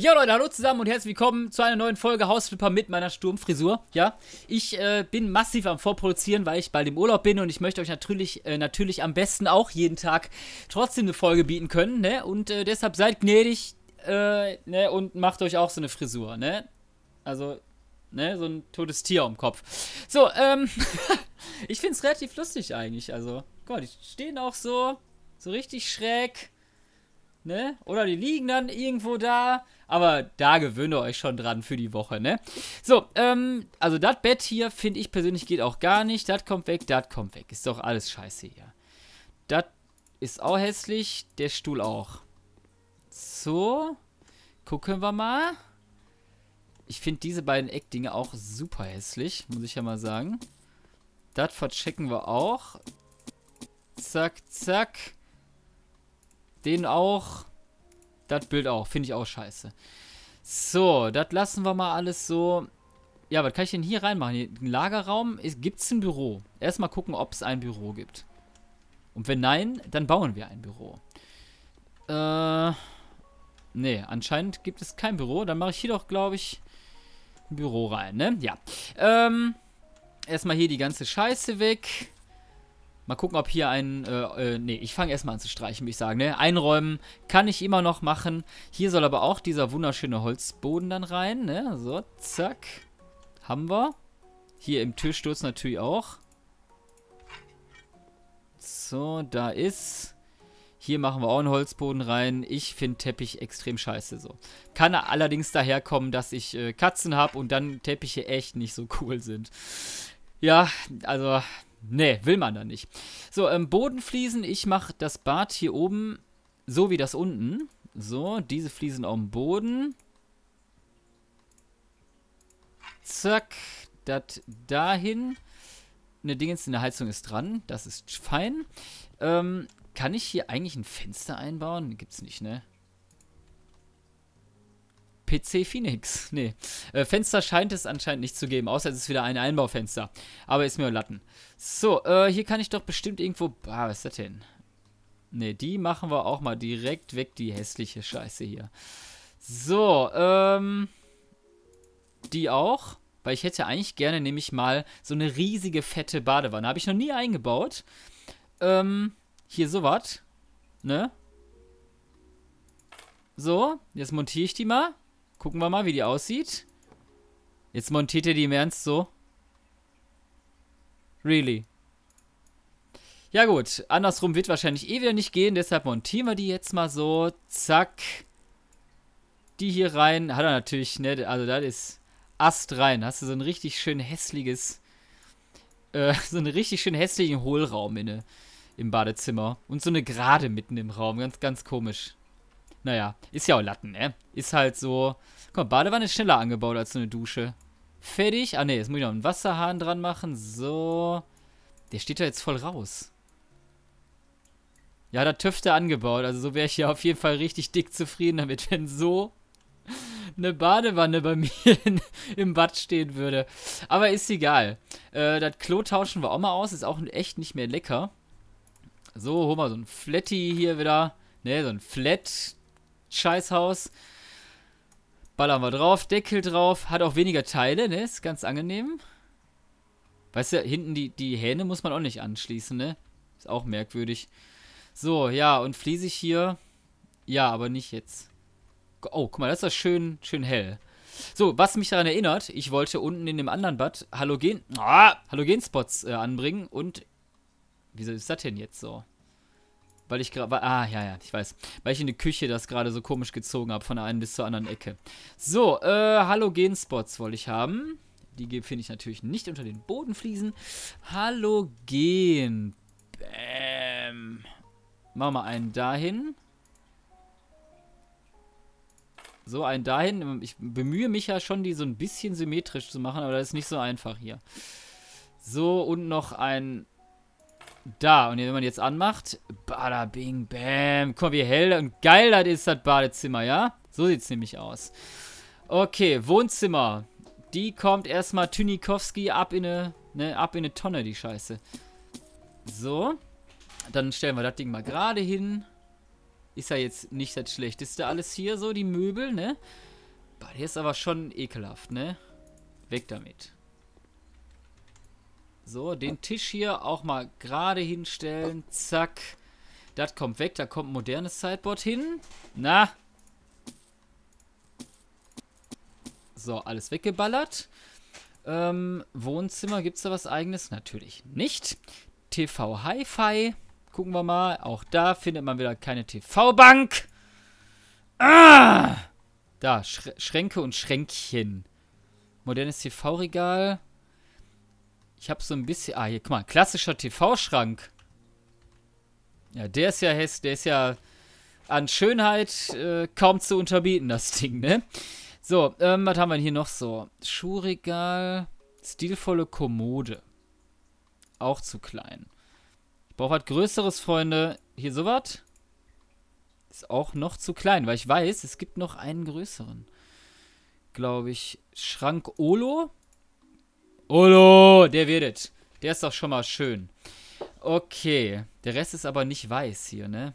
Ja Leute, hallo zusammen und herzlich willkommen zu einer neuen Folge Hausflipper mit meiner Sturmfrisur. Ja, ich äh, bin massiv am Vorproduzieren, weil ich bald im Urlaub bin und ich möchte euch natürlich, äh, natürlich am besten auch jeden Tag trotzdem eine Folge bieten können, ne? Und äh, deshalb seid gnädig, äh, ne? Und macht euch auch so eine Frisur, ne? Also, ne? So ein totes Tier am Kopf. So, ähm, ich es relativ lustig eigentlich, also. Gott, die stehen auch so, so richtig schräg ne? Oder die liegen dann irgendwo da. Aber da gewöhnt ihr euch schon dran für die Woche, ne? So, ähm, also das Bett hier finde ich persönlich geht auch gar nicht. Das kommt weg, das kommt weg. Ist doch alles scheiße hier. Das ist auch hässlich, der Stuhl auch. So, gucken wir mal. Ich finde diese beiden Eckdinge auch super hässlich, muss ich ja mal sagen. Das verchecken wir auch. Zack, zack. Den auch. Das Bild auch. Finde ich auch scheiße. So, das lassen wir mal alles so. Ja, was kann ich denn hier reinmachen? Hier, ein Lagerraum? Gibt es ein Büro? Erstmal gucken, ob es ein Büro gibt. Und wenn nein, dann bauen wir ein Büro. Äh, nee, anscheinend gibt es kein Büro. Dann mache ich hier doch, glaube ich, ein Büro rein, ne? Ja. Ähm, erstmal hier die ganze Scheiße weg. Mal gucken, ob hier ein... Äh, äh, ne, ich fange erstmal an zu streichen, würde ich sagen. Ne? Einräumen kann ich immer noch machen. Hier soll aber auch dieser wunderschöne Holzboden dann rein. Ne? So, zack. Haben wir. Hier im Türsturz natürlich auch. So, da ist... Hier machen wir auch einen Holzboden rein. Ich finde Teppich extrem scheiße so. Kann allerdings daherkommen, dass ich äh, Katzen habe und dann Teppiche echt nicht so cool sind. Ja, also Nee, will man da nicht. So, ähm, Bodenfliesen. Ich mache das Bad hier oben so wie das unten. So, diese Fliesen auf dem Boden. Zack. Das dahin. Eine Dingens in der Heizung ist dran. Das ist fein. Ähm, kann ich hier eigentlich ein Fenster einbauen? Gibt's nicht, ne? PC Phoenix. Nee. Äh, Fenster scheint es anscheinend nicht zu geben, außer es ist wieder ein Einbaufenster. Aber ist mir Latten. So, äh, hier kann ich doch bestimmt irgendwo. Ah, was ist das denn? Ne, die machen wir auch mal direkt weg, die hässliche Scheiße hier. So, ähm. Die auch. Weil ich hätte eigentlich gerne nämlich mal so eine riesige, fette Badewanne. Habe ich noch nie eingebaut. Ähm, hier sowas. Ne? So, jetzt montiere ich die mal. Gucken wir mal, wie die aussieht. Jetzt montiert ihr die im Ernst so. Really. Ja gut, andersrum wird wahrscheinlich eh wieder nicht gehen, deshalb montieren wir die jetzt mal so. Zack. Die hier rein. Hat er natürlich, ne? Also da ist Ast rein. Hast du so ein richtig schön hässliches, äh, so einen richtig schön hässlichen Hohlraum inne im Badezimmer. Und so eine Gerade mitten im Raum. Ganz, ganz komisch. Naja, ist ja auch Latten, ne? Ist halt so. Komm, Badewanne ist schneller angebaut als so eine Dusche. Fertig. Ah, ne, jetzt muss ich noch einen Wasserhahn dran machen. So. Der steht da jetzt voll raus. Ja, da Tüfte angebaut. Also so wäre ich ja auf jeden Fall richtig dick zufrieden damit, wenn so eine Badewanne bei mir in, im Bad stehen würde. Aber ist egal. Äh, das Klo tauschen wir auch mal aus. Ist auch echt nicht mehr lecker. So, hol mal so ein Flatty hier wieder. Ne, so ein Flat. Scheißhaus. Ballern wir drauf, Deckel drauf, hat auch weniger Teile, ne? Ist ganz angenehm. Weißt du, hinten die, die Hähne muss man auch nicht anschließen, ne? Ist auch merkwürdig. So, ja, und fließe ich hier. Ja, aber nicht jetzt. Oh, guck mal, das ist ja schön, schön hell. So, was mich daran erinnert, ich wollte unten in dem anderen Bad Halogen, ah, Halogen-Spots äh, anbringen und wieso ist das denn jetzt so? Weil ich gerade. Ah, ja, ja, ich weiß. Weil ich in der Küche das gerade so komisch gezogen habe, von der einen bis zur anderen Ecke. So, äh, Halogen-Spots wollte ich haben. Die finde ich natürlich nicht unter den Bodenfliesen. Halogen. Bäm. Machen wir einen dahin. So, einen dahin. Ich bemühe mich ja schon, die so ein bisschen symmetrisch zu machen, aber das ist nicht so einfach hier. So, und noch ein da, und wenn man jetzt anmacht, bada bing bam. Guck mal, wie hell und geil das ist, das Badezimmer, ja? So sieht es nämlich aus. Okay, Wohnzimmer. Die kommt erstmal Tynikowski ab in eine, ne, ab in eine Tonne, die Scheiße. So. Dann stellen wir das Ding mal gerade hin. Ist ja jetzt nicht das Schlechteste alles hier, so die Möbel, ne? Boah, der ist aber schon ekelhaft, ne? Weg damit. So, den Tisch hier auch mal gerade hinstellen. Zack. Das kommt weg, da kommt ein modernes Sideboard hin. Na. So, alles weggeballert. Ähm, Wohnzimmer, gibt es da was eigenes? Natürlich nicht. TV Hi-Fi. Gucken wir mal. Auch da findet man wieder keine TV-Bank. Ah! Da, Schränke und Schränkchen. Modernes TV-Regal. Ich habe so ein bisschen... Ah, hier, guck mal. Klassischer TV-Schrank. Ja, der ist ja hässlich. Der ist ja an Schönheit äh, kaum zu unterbieten, das Ding, ne? So, ähm, was haben wir hier noch so? Schuhregal. Stilvolle Kommode. Auch zu klein. Ich brauche was Größeres, Freunde. Hier sowas. Ist auch noch zu klein, weil ich weiß, es gibt noch einen größeren. Glaube ich. Schrank Olo. Olo, der wird es. Der ist doch schon mal schön. Okay. Der Rest ist aber nicht weiß hier, ne?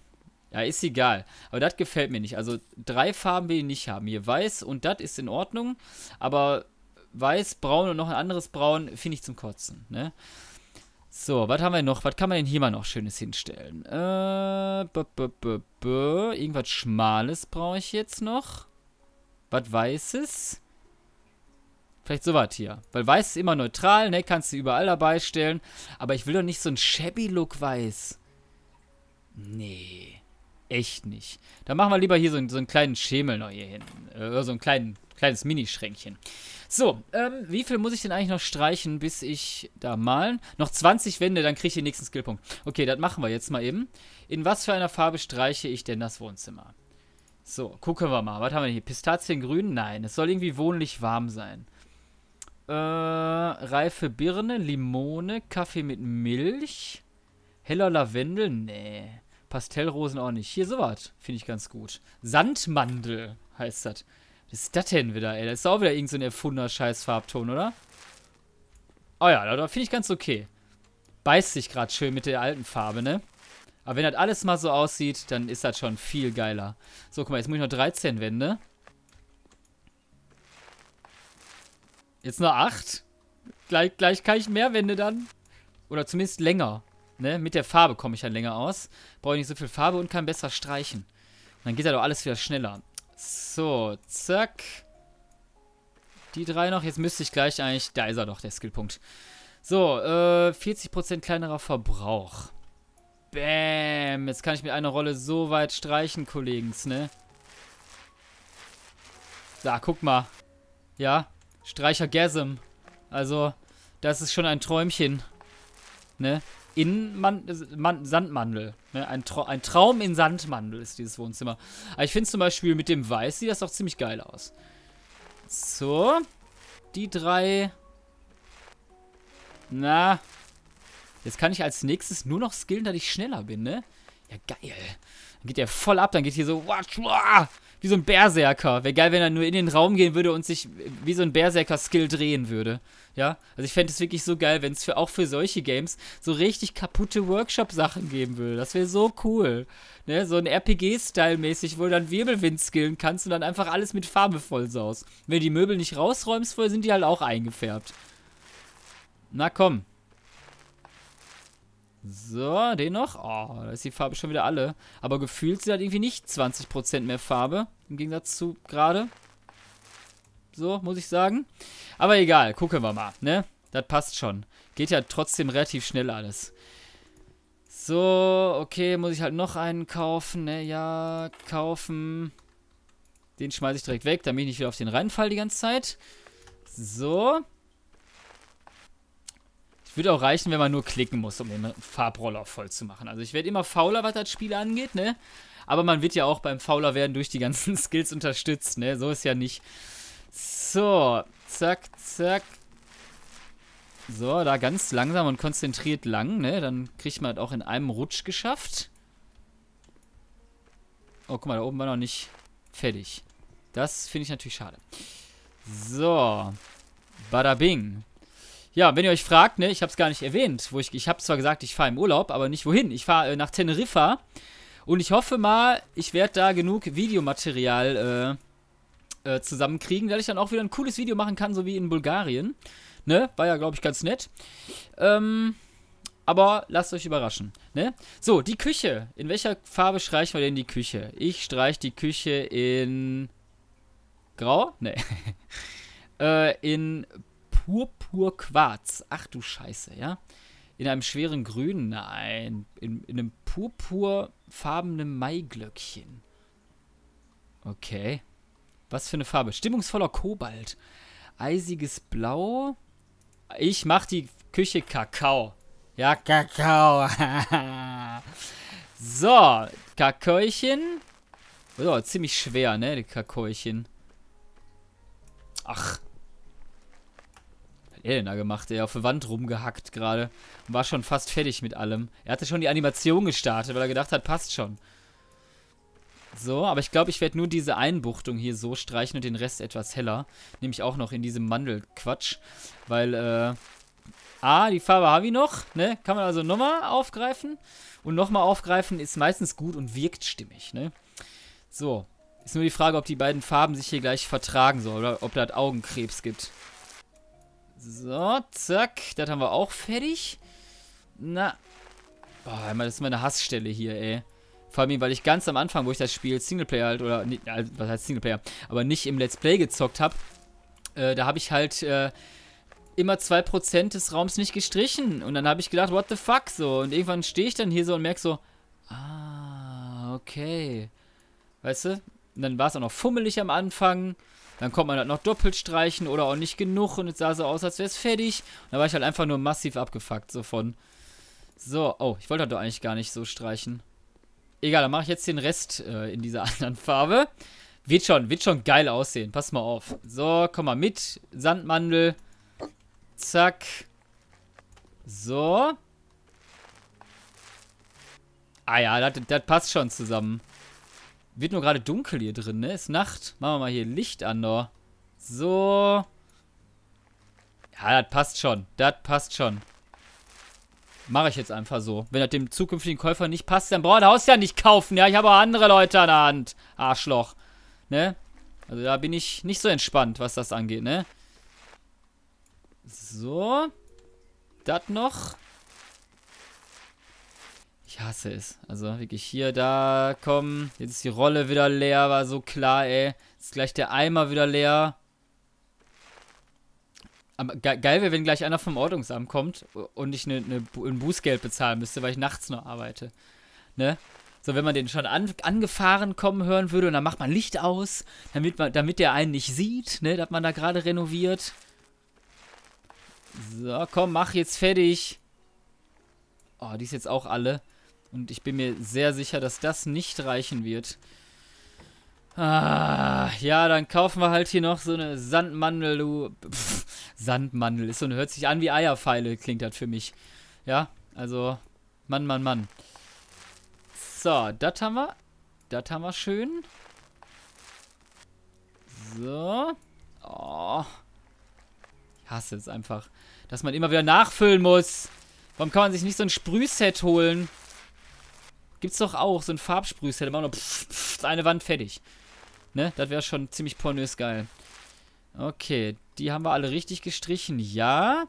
Ja, ist egal. Aber das gefällt mir nicht. Also drei Farben will ich nicht haben. Hier weiß und das ist in Ordnung. Aber weiß, braun und noch ein anderes braun finde ich zum Kotzen, ne? So, was haben wir noch? Was kann man denn hier mal noch Schönes hinstellen? Äh, b -b -b Irgendwas Schmales brauche ich jetzt noch. Was Weißes? Vielleicht sowas hier. Weil weiß ist immer neutral, ne? Kannst du überall dabei stellen. Aber ich will doch nicht so ein shabby-Look weiß. Nee. Echt nicht. Dann machen wir lieber hier so, einen, so einen kleinen Schemel noch hier hin. Äh, so ein kleinen, kleines Minischränkchen. So, ähm, wie viel muss ich denn eigentlich noch streichen, bis ich da malen? Noch 20 Wände, dann kriege ich den nächsten Skillpunkt. Okay, das machen wir jetzt mal eben. In was für einer Farbe streiche ich denn das Wohnzimmer? So, gucken wir mal. Was haben wir hier? Pistaziengrün? Nein, es soll irgendwie wohnlich warm sein. Äh, reife Birne, Limone, Kaffee mit Milch, heller Lavendel, nee. Pastellrosen auch nicht. Hier sowas finde ich ganz gut. Sandmandel heißt das. Was ist das denn wieder, ey? Das ist auch wieder irgendein so erfundener scheiß oder? Oh ja, da finde ich ganz okay. Beißt sich gerade schön mit der alten Farbe, ne? Aber wenn das alles mal so aussieht, dann ist das schon viel geiler. So, guck mal, jetzt muss ich noch 13 Wände. Ne? Jetzt nur 8? Gleich, gleich kann ich mehr Wände dann. Oder zumindest länger. Ne? Mit der Farbe komme ich dann länger aus. Brauche ich nicht so viel Farbe und kann besser streichen. dann geht halt doch alles wieder schneller. So, zack. Die drei noch. Jetzt müsste ich gleich eigentlich... Da ist er doch, der Skillpunkt. So, äh, 40% kleinerer Verbrauch. Bäm. Jetzt kann ich mit einer Rolle so weit streichen, Kollegen. ne? Da, guck mal. Ja, Streichergasm. Also, das ist schon ein Träumchen. Ne? In Man äh, Man Sandmandel. Ne? Ein, Tra ein, Traum in Sandmandel ist dieses Wohnzimmer. Aber ich finde zum Beispiel mit dem Weiß sieht das doch ziemlich geil aus. So. Die drei. Na. Jetzt kann ich als nächstes nur noch skillen, dass ich schneller bin, ne? Ja, geil. Dann geht er voll ab, dann geht hier so, wah, wie so ein Berserker. Wäre geil, wenn er nur in den Raum gehen würde und sich wie so ein Berserker-Skill drehen würde. Ja, also ich fände es wirklich so geil, wenn es für, auch für solche Games so richtig kaputte Workshop-Sachen geben würde. Das wäre so cool. Ne? So ein RPG-Style mäßig, wo du dann Wirbelwind skillen kannst und dann einfach alles mit Farbe voll saust. Wenn du die Möbel nicht rausräumst, vorher sind die halt auch eingefärbt. Na komm. So, den noch. Oh, da ist die Farbe schon wieder alle. Aber gefühlt sind halt irgendwie nicht 20% mehr Farbe. Im Gegensatz zu gerade. So, muss ich sagen. Aber egal, gucken wir mal, ne? Das passt schon. Geht ja trotzdem relativ schnell alles. So, okay, muss ich halt noch einen kaufen, ne? Ja, kaufen. Den schmeiße ich direkt weg, damit ich nicht wieder auf den reinfall die ganze Zeit. So. Würde auch reichen, wenn man nur klicken muss, um den Farbroller voll zu machen. Also ich werde immer fauler, was das Spiel angeht, ne? Aber man wird ja auch beim fauler werden durch die ganzen Skills unterstützt, ne? So ist ja nicht. So, zack, zack. So, da ganz langsam und konzentriert lang, ne? Dann kriegt man das auch in einem Rutsch geschafft. Oh, guck mal, da oben war noch nicht fertig. Das finde ich natürlich schade. So. Bada bing. Ja, wenn ihr euch fragt, ne, ich habe es gar nicht erwähnt. Wo ich ich habe zwar gesagt, ich fahre im Urlaub, aber nicht wohin. Ich fahre äh, nach Teneriffa und ich hoffe mal, ich werde da genug Videomaterial äh, äh, zusammenkriegen, dass ich dann auch wieder ein cooles Video machen kann, so wie in Bulgarien. Ne, war ja, glaube ich, ganz nett. Ähm, aber lasst euch überraschen. Ne? So, die Küche. In welcher Farbe streichen wir denn die Küche? Ich streiche die Küche in Grau? Ne. äh, in Purpurquarz. Ach du Scheiße, ja. In einem schweren Grün, nein. In, in einem purpurfarbenen Maiglöckchen. Okay. Was für eine Farbe. Stimmungsvoller Kobalt. Eisiges Blau. Ich mach die Küche Kakao. Ja, Kakao. so, Kakaochen. So, ziemlich schwer, ne, die Kakaochen. Ach, Elena gemacht, der auf der Wand rumgehackt gerade und war schon fast fertig mit allem. Er hatte schon die Animation gestartet, weil er gedacht hat, passt schon. So, aber ich glaube, ich werde nur diese Einbuchtung hier so streichen und den Rest etwas heller. Nämlich auch noch in diesem Mandelquatsch, weil, äh, Ah, die Farbe habe ich noch, ne? Kann man also nochmal aufgreifen. Und nochmal aufgreifen ist meistens gut und wirkt stimmig, ne? So, ist nur die Frage, ob die beiden Farben sich hier gleich vertragen sollen oder ob das Augenkrebs gibt. So, zack. Das haben wir auch fertig. Na. Boah, das ist meine Hassstelle hier, ey. Vor allem, weil ich ganz am Anfang, wo ich das Spiel Singleplayer halt, oder, nee, also, was heißt Singleplayer, aber nicht im Let's Play gezockt habe, äh, da habe ich halt äh, immer 2% des Raums nicht gestrichen. Und dann habe ich gedacht, what the fuck, so. Und irgendwann stehe ich dann hier so und merke so, ah, okay. Weißt du? Und dann war es auch noch fummelig am Anfang. Dann konnte man das noch doppelt streichen oder auch nicht genug und es sah so aus, als wäre es fertig. Und da war ich halt einfach nur massiv abgefuckt, so von. So, oh, ich wollte das doch eigentlich gar nicht so streichen. Egal, dann mache ich jetzt den Rest äh, in dieser anderen Farbe. Wird schon, wird schon geil aussehen. Pass mal auf. So, komm mal mit. Sandmandel. Zack. So. Ah ja, das passt schon zusammen. Wird nur gerade dunkel hier drin, ne? Ist Nacht. Machen wir mal hier Licht an, doch. So. Ja, das passt schon. Das passt schon. Mache ich jetzt einfach so. Wenn das dem zukünftigen Käufer nicht passt, dann braucht er das Haus ja nicht kaufen. Ja, ich habe auch andere Leute an der Hand. Arschloch. Ne? Also da bin ich nicht so entspannt, was das angeht, ne? So. Das noch. Ich hasse es. Also wirklich hier, da, komm. Jetzt ist die Rolle wieder leer, war so klar, ey. Jetzt ist gleich der Eimer wieder leer. Aber ge geil wäre, wenn gleich einer vom Ordnungsamt kommt und ich ne, ne, ein Bußgeld bezahlen müsste, weil ich nachts noch arbeite. Ne? So, wenn man den schon an, angefahren kommen hören würde und dann macht man Licht aus, damit, man, damit der einen nicht sieht, ne, dass man da gerade renoviert. So, komm, mach jetzt fertig. Oh, die ist jetzt auch alle. Und ich bin mir sehr sicher, dass das nicht reichen wird. Ah, ja, dann kaufen wir halt hier noch so eine Sandmandel, du. Pff, Sandmandel ist so eine, hört sich an wie Eierpfeile, klingt das für mich. Ja, also, Mann, Mann, Mann. So, das haben wir. Das haben wir schön. So. Oh. Ich hasse es einfach, dass man immer wieder nachfüllen muss. Warum kann man sich nicht so ein Sprühset holen? Gibt's doch auch so ein Farbsprühset. Machen wir pff, pff, eine Wand fertig. Ne? Das wäre schon ziemlich pornös geil. Okay, die haben wir alle richtig gestrichen. Ja.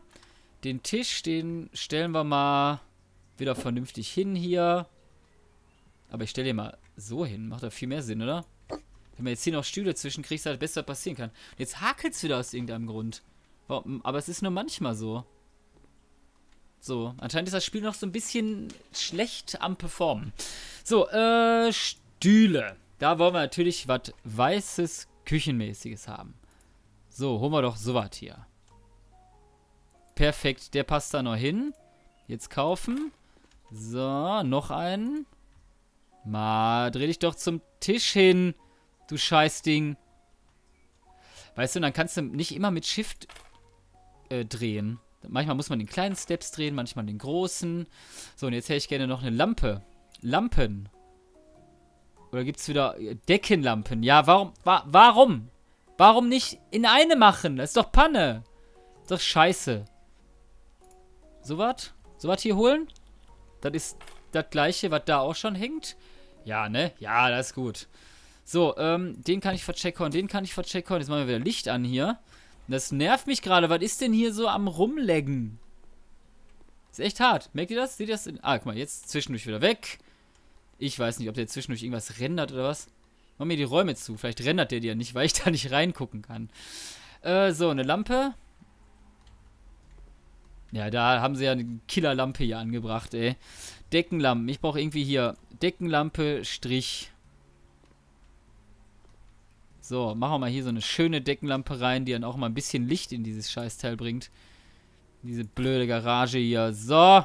Den Tisch, den stellen wir mal wieder vernünftig hin hier. Aber ich stelle den mal so hin. Macht da viel mehr Sinn, oder? Wenn man jetzt hier noch Stühle zwischenkriegt, ist das Beste, was passieren kann. Und jetzt hakelt's wieder aus irgendeinem Grund. Aber es ist nur manchmal so. So, anscheinend ist das Spiel noch so ein bisschen schlecht am Performen. So, äh, Stühle. Da wollen wir natürlich was Weißes, Küchenmäßiges haben. So, holen wir doch sowas hier. Perfekt, der passt da noch hin. Jetzt kaufen. So, noch einen. Mal, dreh dich doch zum Tisch hin, du Scheißding. Weißt du, dann kannst du nicht immer mit Shift äh, drehen. Manchmal muss man den kleinen Steps drehen, manchmal den großen. So, und jetzt hätte ich gerne noch eine Lampe. Lampen. Oder gibt es wieder äh, Deckenlampen? Ja, warum? Wa warum? Warum nicht in eine machen? Das ist doch Panne. Das ist doch scheiße. So was? So was hier holen? Das ist das gleiche, was da auch schon hängt. Ja, ne? Ja, das ist gut. So, ähm, den kann ich vercheckern, den kann ich vercheckern. Jetzt machen wir wieder Licht an hier. Das nervt mich gerade. Was ist denn hier so am Rumleggen? Ist echt hart. Merkt ihr das? Seht ihr das? In ah, guck mal, jetzt zwischendurch wieder weg. Ich weiß nicht, ob der zwischendurch irgendwas rendert oder was. Mach mir die Räume zu. Vielleicht rendert der die ja nicht, weil ich da nicht reingucken kann. Äh, so, eine Lampe. Ja, da haben sie ja eine Killerlampe hier angebracht, ey. Deckenlampen. Ich brauche irgendwie hier Deckenlampe, Strich. So, machen wir mal hier so eine schöne Deckenlampe rein, die dann auch mal ein bisschen Licht in dieses Scheißteil bringt. Diese blöde Garage hier. So.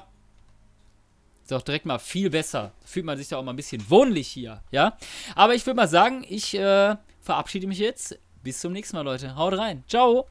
Ist auch direkt mal viel besser. Fühlt man sich da auch mal ein bisschen wohnlich hier, ja? Aber ich würde mal sagen, ich äh, verabschiede mich jetzt. Bis zum nächsten Mal, Leute. Haut rein. Ciao.